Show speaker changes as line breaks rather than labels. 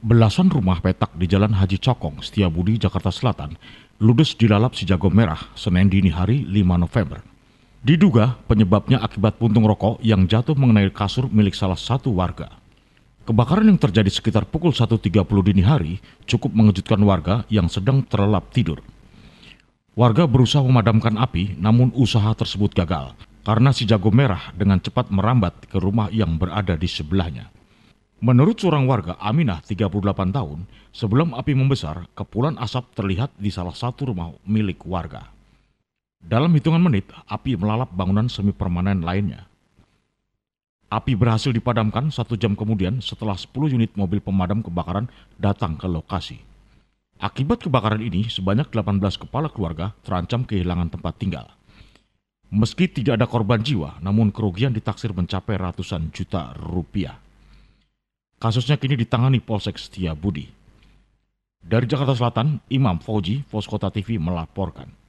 Belasan rumah petak di Jalan Haji Cokong, Setiabudi, Jakarta Selatan, ludes dilalap si jago merah Senin dini hari 5 November. Diduga penyebabnya akibat puntung rokok yang jatuh mengenai kasur milik salah satu warga. Kebakaran yang terjadi sekitar pukul 1.30 dini hari cukup mengejutkan warga yang sedang terlelap tidur. Warga berusaha memadamkan api namun usaha tersebut gagal karena si jago merah dengan cepat merambat ke rumah yang berada di sebelahnya. Menurut seorang warga, Aminah, 38 tahun, sebelum api membesar, kepulan asap terlihat di salah satu rumah milik warga. Dalam hitungan menit, api melalap bangunan semi permanen lainnya. Api berhasil dipadamkan satu jam kemudian setelah 10 unit mobil pemadam kebakaran datang ke lokasi. Akibat kebakaran ini, sebanyak 18 kepala keluarga terancam kehilangan tempat tinggal. Meski tidak ada korban jiwa, namun kerugian ditaksir mencapai ratusan juta rupiah. Kasusnya kini ditangani Polsek Setia Budi. Dari Jakarta Selatan, Imam Fauji, Foskota TV melaporkan.